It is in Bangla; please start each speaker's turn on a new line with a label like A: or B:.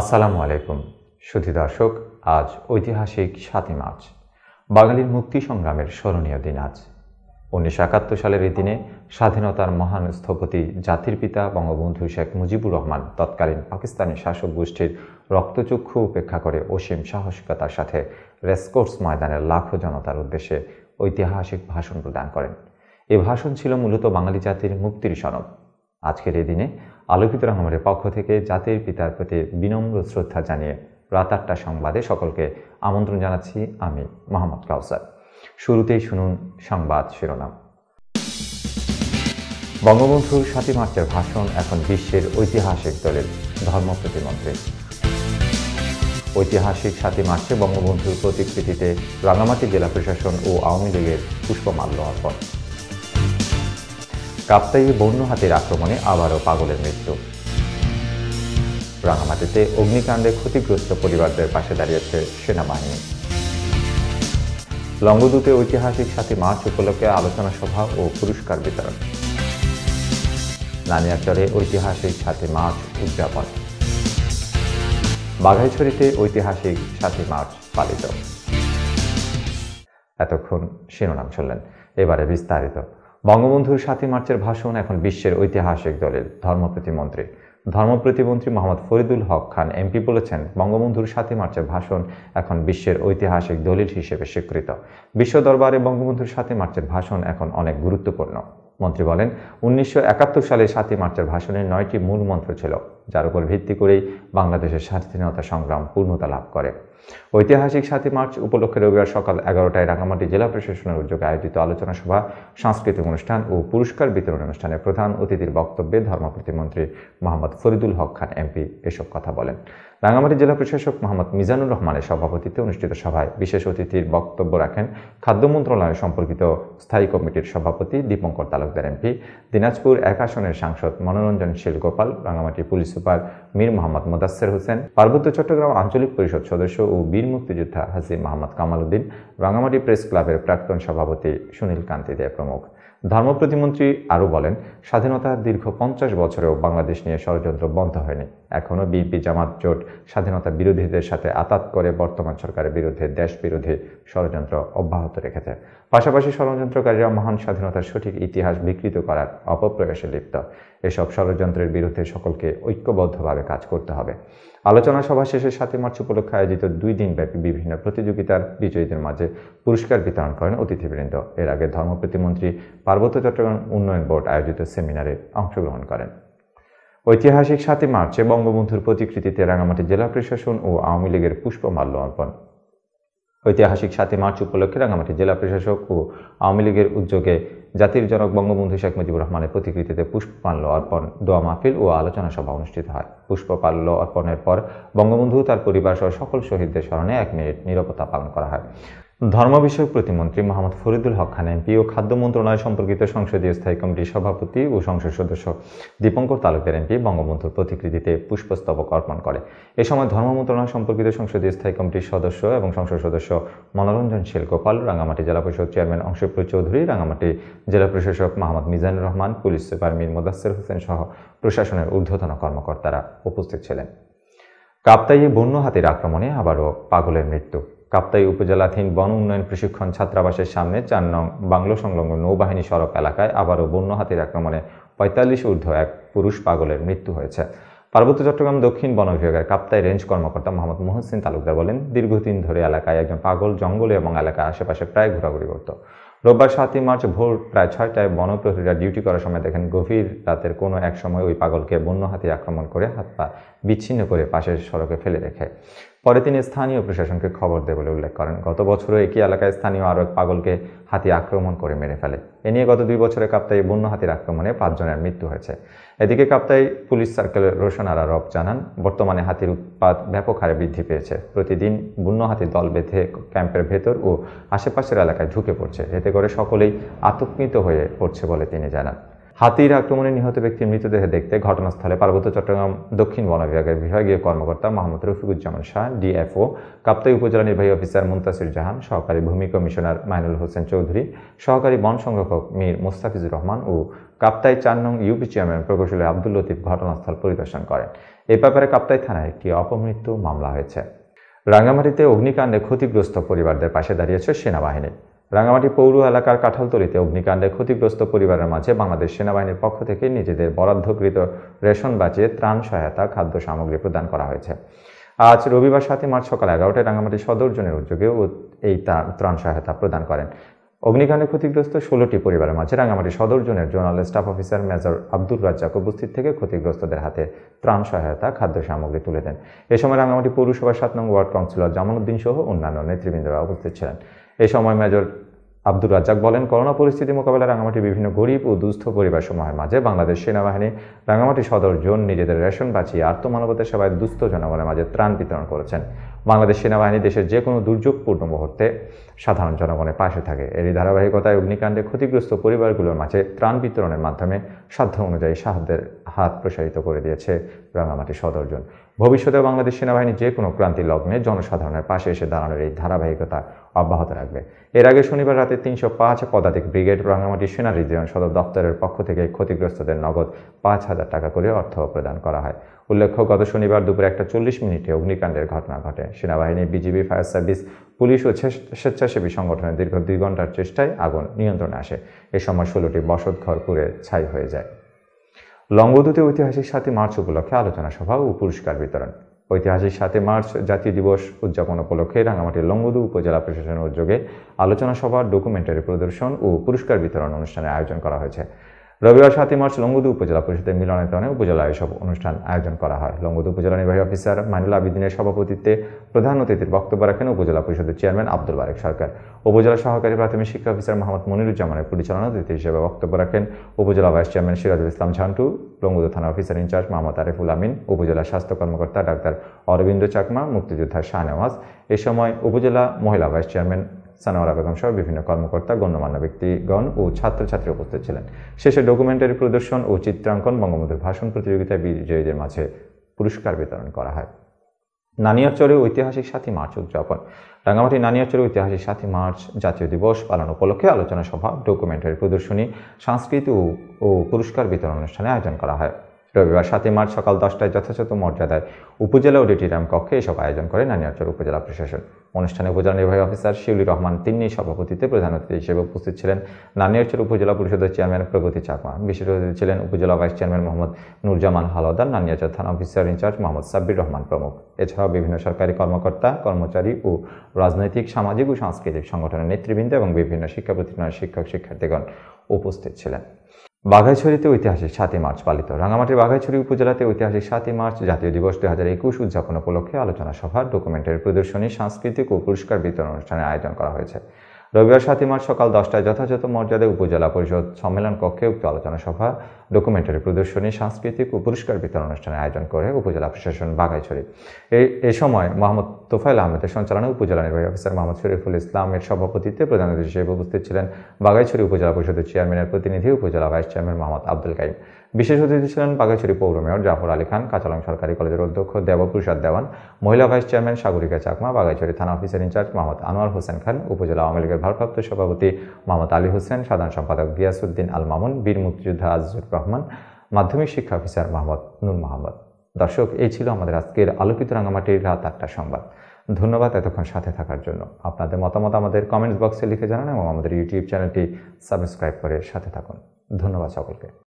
A: আসসালামু আলাইকুম সুধি দর্শক আজ ঐতিহাসিক সাতই মার্চ বাঙালির মুক্তি সংগ্রামের স্মরণীয় দিন আজ উনিশশো একাত্তর সালের এই দিনে স্বাধীনতার মহান স্থপতি জাতির পিতা বঙ্গবন্ধু শেখ মুজিবুর রহমান তৎকালীন পাকিস্তানি শাসক গোষ্ঠীর রক্তচক্ষু উপেক্ষা করে অসীম সাহসিকতার সাথে রেসকোর্স ময়দানের লাখো জনতার উদ্দেশ্যে ঐতিহাসিক ভাষণ প্রদান করেন এ ভাষণ ছিল মূলত বাঙালি জাতির মুক্তির সনদ আজকের এই দিনে আলোকিত রহমানের পক্ষ থেকে জাতির পিতার প্রতি বিনম্র শ্রদ্ধা জানিয়ে রাত আটটা সংবাদে সকলকে আমন্ত্রণ জানাচ্ছি আমি মোহাম্মদ কাউসার শুরুতেই শুনুন সংবাদ শিরোনাম বঙ্গবন্ধু সাতই মার্চের ভাষণ এখন বিশ্বের ঐতিহাসিক দলের ধর্ম প্রতিমন্ত্রী ঐতিহাসিক সাতই মার্চে বঙ্গবন্ধুর প্রতিকৃতিতে রাঙামাটি জেলা প্রশাসন ও আওয়ামী লীগের পুষ্পমাল্য অর্পণ কাপ্তাইয়ে বন্য হাতির আক্রমণে আবারও পাগলের মৃত্যু রাঙামাটিতে অগ্নিকাণ্ডে ক্ষতিগ্রস্ত পরিবারদের পাশে দাঁড়িয়েছে সেনাবাহিনী লঙ্গদূতে ঐতিহাসিক সাথী মার্চ উপলক্ষে আলোচনা সভা ও পুরস্কার বিতরণ নানিয়াচরে ঐতিহাসিক সাথী মার্চ উদযাপন বাঘাইছড়িতে ঐতিহাসিক সাথী মার্চ পালিত এতক্ষণ শিরোনাম শুনলেন এবারে বিস্তারিত বঙ্গবন্ধুর সাতই মার্চের ভাষণ এখন বিশ্বের ঐতিহাসিক দলের ধর্মপ্রতিমন্ত্রী ধর্ম প্রতিমন্ত্রী মোহাম্মদ ফরিদুল হক খান এমপি বলেছেন বঙ্গবন্ধুর সাতই মার্চের ভাষণ এখন বিশ্বের ঐতিহাসিক দলিল হিসেবে স্বীকৃত বিশ্ব দরবারে বঙ্গবন্ধুর সাতই মার্চের ভাষণ এখন অনেক গুরুত্বপূর্ণ মন্ত্রী বলেন উনিশশো সালে সাতই মার্চের ভাষণের নয়টি মূল মন্ত্র ছিল যার উপর ভিত্তি করেই বাংলাদেশের স্বাধীনতা সংগ্রাম পূর্ণতা লাভ করে ঐতিহাসিক সাতই মার্চ উপলক্ষে রবিবার সকাল এগারোটায় রাঙামাটি জেলা প্রশাসনের উদ্যোগে আয়োজিত আলোচনা সভা সাংস্কৃতিক অনুষ্ঠান ও পুরস্কার বিতরণ অনুষ্ঠানে প্রধান অতিথির বক্তব্যে ধর্ম প্রতিমন্ত্রী মোহাম্মদ ফরিদুল হক খান এমপি এসব কথা বলেন রাঙামাটি জেলা প্রশাসক মোহাম্মদ মিজানুর রহমানের সভাপতিত্বে অনুষ্ঠিত সভায় বিশেষ অতিথির বক্তব্য রাখেন খাদ্য মন্ত্রণালয় সম্পর্কিত স্থায়ী কমিটির সভাপতি দীপঙ্কর তালুকদার এমপি দিনাজপুর এক আসনের সাংসদ মনোরঞ্জন শীল গোপাল রাঙামাটি পুলিশ সুপার মীর মোহাম্মদ মোদাসের হোসেন পার্বত্য চট্টগ্রাম আঞ্চলিক পরিষদ সদস্য ও বীর মুক্তিযোদ্ধা হাজি মোহাম্মদ কামাল উদ্দিন রাঙামাটি প্রেস ক্লাবের প্রাক্তন সভাপতি সুনীল কান্তি দে প্রমুখ ধর্ম প্রতিমন্ত্রী আরও বলেন স্বাধীনতার দীর্ঘ পঞ্চাশ বছরেও বাংলাদেশ নিয়ে ষড়যন্ত্র বন্ধ হয়নি এখনও বিএনপি জামাত জোট স্বাধীনতা বিরোধীদের সাথে আতাত করে বর্তমান সরকারের বিরুদ্ধে দেশ বিরোধী ষড়যন্ত্র অব্যাহত রেখেছে পাশাপাশি ষড়যন্ত্রকারীরা মহান স্বাধীনতার সঠিক ইতিহাস বিকৃত করার অপপ্রকাশে লিপ্ত এসব ষড়যন্ত্রের বিরুদ্ধে সকলকে ঐক্যবদ্ধভাবে কাজ করতে হবে আলোচনা সভা শেষে সাতই মার্চ উপলক্ষে আয়োজিত দুই দিনব্যাপী বিভিন্ন প্রতিযোগিতার বিজয়ীদের মাঝে পুরস্কার বিতরণ করেন অতিথিবৃন্দ এর আগে ধর্ম প্রতিমন্ত্রী পার্বত্য চট্টগ্রাম উন্নয়ন বোর্ড আয়োজিত সেমিনারে অংশগ্রহণ করেন ঐতিহাসিক সাতই মার্চে বঙ্গবন্ধুর প্রতিকৃতিতে রাঙামাটি জেলা প্রশাসন ও আওয়ামী লীগের পুষ্পমাল্য অর্পণ ঐতিহাসিক সাতই মার্চ উপলক্ষে রাঙামাটি জেলা প্রশাসক ও আওয়ামী লীগের উদ্যোগে জাতির জনক বঙ্গবন্ধু শেখ মুজিবুর রহমানের প্রতিকৃতিতে পুষ্পমাল্য অর্পণ দোয়া মাহফিল ও আলোচনা সভা অনুষ্ঠিত হয় পুষ্পমাল্য অর্পণের পর বঙ্গবন্ধু তার পরিবার সহ সকল শহীদদের স্মরণে এক মিনিট নিরাপত্তা পালন করা হয় ধর্ম বিষয়ক প্রতিমন্ত্রী মোহাম্মদ ফরিদুল হক খান এমপি ও খাদ্য মন্ত্রণালয় সম্পর্কিত সংসদীয় স্থায়ী কমিটির সভাপতি ও সংসদ সদস্য দীপঙ্কর তালুকের এমপি বঙ্গবন্ধুর প্রতিকৃতিতে পুষ্পস্তবক অর্পণ করে এ সময় ধর্ম মন্ত্রণালয় সম্পর্কিত সংসদীয় স্থায়ী কমিটির সদস্য এবং সংসদ সদস্য মনোরঞ্জন শিলগোপাল রাঙামাটি জেলা পরিষদ চেয়ারম্যান অংশপুর চৌধুরী রাঙামাটি জেলা প্রশাসক মোহাম্মদ মিজানুর রহমান পুলিশ সুপার মীর মোদাসের হোসেন সহ প্রশাসনের ঊর্ধ্বতন কর্মকর্তারা উপস্থিত ছিলেন কাপ্তাইয়ে বন্য হাতির আক্রমণে আবারও পাগলের মৃত্যু কাপ্তাই উপজেলাধীন বন উন্নয়ন প্রশিক্ষণ ছাত্রাবাসের সামনে চার নং বাংলো সংলগ্ন নৌবাহিনী সড়ক এলাকায় আবারও বন্য হাতির আক্রমণে পঁয়তাল্লিশ ঊর্ধ্ব এক পুরুষ পাগলের মৃত্যু হয়েছে পার্বত্য চট্টগ্রাম দক্ষিণ বন বিভাগের কাপ্তাই রেঞ্জ কর্মকর্তা মোহাম্মদ মোহসিন তালুকদার বলেন দীর্ঘদিন ধরে এলাকায় একজন পাগল জঙ্গলে এবং এলাকার আশেপাশে প্রায় ঘোরাঘুরি করত রোববার সাতই মার্চ ভোর প্রায় ছয়টায় বনপ্রহরীরা ডিউটি করার সময় দেখেন গভীর রাতের কোনো এক সময় ওই পাগলকে বন্য হাতি আক্রমণ করে হাত পা বিচ্ছিন্ন করে পাশের সড়কে ফেলে রেখে পরে তিনি স্থানীয় প্রশাসনকে খবর দেয় বলে উল্লেখ করেন গত বছরও একই এলাকায় স্থানীয় আরও এক পাগলকে হাতি আক্রমণ করে মেরে ফেলে এ নিয়ে গত দুই বছরে কাপ্তাই বন্য হাতির আক্রমণে পাঁচজনের মৃত্যু হয়েছে এদিকে কাপ্তাই পুলিশ সার্কেলের রোশন আরা রব জানান বর্তমানে হাতির উৎপাদ ব্যাপক হারে বৃদ্ধি পেয়েছে প্রতিদিন বন্য হাতির দল বেঁধে ক্যাম্পের ভেতর ও আশেপাশের এলাকায় ঢুকে পড়ছে এতে করে সকলেই আতঙ্কিত হয়ে পড়ছে বলে তিনি জানান হাতির আক্রমণে নিহত ব্যক্তির মৃতদেহ দেখতে ঘটনাস্থলে পার্বত্য চট্টগ্রাম দক্ষিণ বন বিভাগের বিভাগীয় কর্মকর্তা মোহাম্মদ রফিকুজ্জামান শাহ ডিএফও কাপ্তাই উপজেলা নির্বাহী অফিসার মুন্তাসির জাহান সহকারী ভূমি কমিশনার মাইনুল হোসেন চৌধুরী সহকারী বন সংরক্ষক মীর মুস্তাফিজুর রহমান ও কাপ্তাই চার নং ইউপি চেয়ারম্যান প্রকৌশলী আব্দুল লতিফ ঘটনাস্থল পরিদর্শন করেন এ ব্যাপারে কাপ্তাই থানায় একটি অপমৃত্যু মামলা হয়েছে রাঙ্গামাটিতে অগ্নিকাণ্ডে ক্ষতিগ্রস্ত পরিবারদের পাশে দাঁড়িয়েছে সেনাবাহিনী রাঙামাটি পৌর এলাকার কাঁঠালতলিতে অগ্নিকাণ্ডে ক্ষতিগ্রস্ত পরিবারের মাঝে বাংলাদেশ সেনাবাহিনীর পক্ষ থেকে নিজেদের বরাদ্ধকৃত রেশন বাঁচিয়ে ত্রাণ সহায়তা খাদ্য সামগ্রী প্রদান করা হয়েছে আজ রবিবার সাতই মার্চ সকাল এগারোটায় রাঙামাটি সদর জনের উদ্যোগে এই ত্রাণ সহায়তা প্রদান করেন অগ্নিকাণ্ডে ক্ষতিগ্রস্ত ষোলোটি পরিবারের মাঝে রাঙামাটি সদর জনের zonal staff officer major Abdul Razzak উপস্থিত থেকে ক্ষতিগ্রস্তদের হাতে ত্রাণ সহায়তা খাদ্য সামগ্রী তুলে দেন এ সময় রাঙামাটি পৌরসভার সাত নং ওয়ার্ড কাউন্সিলর জামানুদ্দিন সহ অন্যান্য নেতৃবৃন্দরা উপস্থিত ছিলেন এ সময় মেজর আব্দুর রাজ্জাক বলেন করোনা পরিস্থিতি মোকাবেলায় রাঙামাটির বিভিন্ন গরিব ও দুস্থ সময়ের মাঝে বাংলাদেশ সেনাবাহিনী রাঙামাটি সদর জোন নিজেদের রেশন বাঁচিয়ে আত্মমানবতার সেবায় দুস্থ জনগণের মাঝে ত্রাণ বিতরণ করেছেন বাংলাদেশ সেনাবাহিনী দেশের যে কোনো দুর্যোগপূর্ণ মুহূর্তে সাধারণ জনগণের পাশে থাকে এরই ধারাবাহিকতায় অগ্নিকাণ্ডে ক্ষতিগ্রস্ত পরিবারগুলোর মাঝে ত্রাণ বিতরণের মাধ্যমে সাধ্য অনুযায়ী সাহায্যের হাত প্রসারিত করে দিয়েছে রাঙামাটি সদর জোন ভবিষ্যতে বাংলাদেশ সেনাবাহিনী যে কোনো ক্রান্তি লগ্নে জনসাধারণের পাশে এসে দাঁড়ানোর এই ধারাবাহিকতা অব্যাহত রাখবে এর আগে শনিবার রাতে তিনশো পাঁচ পদাতিক ব্রিগেড রাঙামাটি সেনা রিজিয়ন সদর দপ্তরের পক্ষ থেকে ক্ষতিগ্রস্তদের নগদ পাঁচ হাজার টাকা করে অর্থ প্রদান করা হয় উল্লেখ্য গত শনিবার দুপুর একটা চল্লিশ মিনিটে অগ্নিকাণ্ডের ঘটনা ঘটে সেনাবাহিনী বিজিবি ফায়ার সার্ভিস পুলিশ ও স্বেচ্ছাসেবী সংগঠনের দীর্ঘ দুই ঘন্টার চেষ্টায় আগুন নিয়ন্ত্রণে আসে এ সময় ষোলোটি বসতঘর পুরে ছাই হয়ে যায় লঙ্গদূতে ঐতিহাসিক সাথে মার্চ উপলক্ষে আলোচনা সভা ও পুরস্কার বিতরণ ঐতিহাসিক সাথে মার্চ জাতীয় দিবস উদযাপন উপলক্ষে রাঙামাটির লঙ্গদু উপজেলা প্রশাসনের উদ্যোগে আলোচনা সভা ডকুমেন্টারি প্রদর্শন ও পুরস্কার বিতরণ অনুষ্ঠানের আয়োজন করা হয়েছে রবিবার সাতই মার্চ লঙ্গুদু উপজেলা পরিষদের মিলনায়তনে উপজেলায় এসব অনুষ্ঠান আয়োজন করা হয় লঙ্গুদু উপজেলা নির্বাহী অফিসার মাইনুল আবিদিনের সভাপতিত্বে প্রধান অতিথির বক্তব্য রাখেন উপজেলা পরিষদের চেয়ারম্যান আব্দুল বারেক সরকার উপজেলা সহকারী প্রাথমিক শিক্ষা অফিসার মোহাম্মদ মনিরুজ্জামানের পরিচালনা অতিথি হিসেবে বক্তব্য রাখেন উপজেলা ভাইস চেয়ারম্যান সিরাজুল ইসলাম ঝান্টু লঙ্গুদু থানা অফিসার ইনচার্জ মোহাম্মদ আরিফুল আমিন উপজেলা স্বাস্থ্য কর্মকর্তা ডাক্তার অরবিন্দ চাকমা মুক্তিযোদ্ধা শাহনেওয়াজ এ সময় উপজেলা মহিলা ভাইস চেয়ারম্যান সানোয়ারা বেগম সহ বিভিন্ন কর্মকর্তা গণ্যমান্য ব্যক্তিগণ ও ছাত্রছাত্রী উপস্থিত ছিলেন শেষে ডকুমেন্টারি প্রদর্শন ও চিত্রাঙ্কন বঙ্গবন্ধুর ভাষণ প্রতিযোগিতায় বিজয়ীদের মাঝে পুরস্কার বিতরণ করা হয় নানিয়ারচরে ঐতিহাসিক সাথী মার্চ উদযাপন রাঙামাটি নানিয়ারচরে ঐতিহাসিক সাথী মার্চ জাতীয় দিবস পালন উপলক্ষে আলোচনা সভা ডকুমেন্টারি প্রদর্শনী সংস্কৃতি ও পুরস্কার বিতরণ অনুষ্ঠানে আয়োজন করা হয় রবিবার সাতই মার্চ সকাল দশটায় যথাযথ মর্যাদায় উপজেলা অডিটোরিয়াম কক্ষে এসব আয়োজন করে নানিয়ারচর উপজেলা প্রশাসন অনুষ্ঠানে উপজেলা নির্বাহী অফিসার শিউলি রহমান তিন্নি সভাপতিতে প্রধান অতিথি হিসেবে উপস্থিত ছিলেন নানিয়ারচর উপজেলা পরিষদের চেয়ারম্যান প্রগতি চাকমা বিশেষ অতিথি ছিলেন উপজেলা ভাইস চেয়ারম্যান মোহাম্মদ নুরজামান হালদার নানিয়াচর থানা অফিসার ইনচার্জ মোহাম্মদ সাব্বির রহমান প্রমুখ এছাড়াও বিভিন্ন সরকারি কর্মকর্তা কর্মচারী ও রাজনৈতিক সামাজিক ও সাংস্কৃতিক সংগঠনের নেতৃবৃন্দ এবং বিভিন্ন শিক্ষা প্রতিষ্ঠানের শিক্ষক শিক্ষার্থীগণ উপস্থিত ছিলেন বাঘাইছড়িতে ঐতিহাসিক সাতই মার্চ পালিত রাঙামাটির বাঘাইছড়ি উপজেলাতে ঐতিহাসিক সাতই মার্চ জাতীয় দিবস দু হাজার একুশ উদযাপন উপলক্ষে আলোচনা সভা ডকুমেন্টারি প্রদর্শনী সাংস্কৃতিক ও পুরস্কার বিতরণ অনুষ্ঠানের আয়োজন করা হয়েছে রবিবার সাতই মার্চ সকাল দশটায় যথাযথ মর্যাদায় উপজেলা পরিষদ সম্মেলন কক্ষে উক্ত আলোচনা সভা ডকুমেন্টারি প্রদর্শনী সাংস্কৃতিক ও পুরস্কার বিতরণ অনুষ্ঠানের আয়োজন করে উপজেলা প্রশাসন বাঘাইছড়ি এ সময় মোহাম্মদ তোফাইল আহমেদের সঞ্চালনে উপজেলা নির্বাহী অফিসার মোহাম্মদ শরীফুল ইসলামের সভাপতিত্বে প্রধান অতিথি হিসেবে উপস্থিত ছিলেন বাঘাইছড়ি উপজেলা পরিষদের চেয়ারম্যানের প্রতিনিধি উপজেলা ভাইস চেয়ারম্যান মোহাম্মদ আব্দুল কাইম বিশেষ অতিথি ছিলেন বাঘাছড়ি পৌর মেয়র জাফর আলী খান কাঁচালং সরকারি কলেজের অধ্যক্ষ দেবপ্রসাদ দেওয়ান মহিলা ভাইস চেয়ারম্যান সাগরিকা চাকমা বাঘাছড়ি থানা অফিসের ইনচার্জ মোহাম্মদ আনোয়ার হোসেন খান উপজেলা আওয়ামী লীগের ভারপ্রাপ্ত সভাপতি মোহাম্মদ আলী হোসেন সাধারণ সম্পাদক গিয়াসুদ্দিন আল মামুন বীর মুক্তিযোদ্ধা আজুর রহমান মাধ্যমিক শিক্ষা অফিসার মোহাম্মদ নূর মোহাম্মদ দর্শক এই ছিল আমাদের আজকের আলোকিত রাঙামাটির রাত আটটা সংবাদ ধন্যবাদ এতক্ষণ সাথে থাকার জন্য আপনাদের মতামত আমাদের কমেন্টস বক্সে লিখে জানান এবং আমাদের ইউটিউব চ্যানেলটি সাবস্ক্রাইব করে সাথে থাকুন ধন্যবাদ সকলকে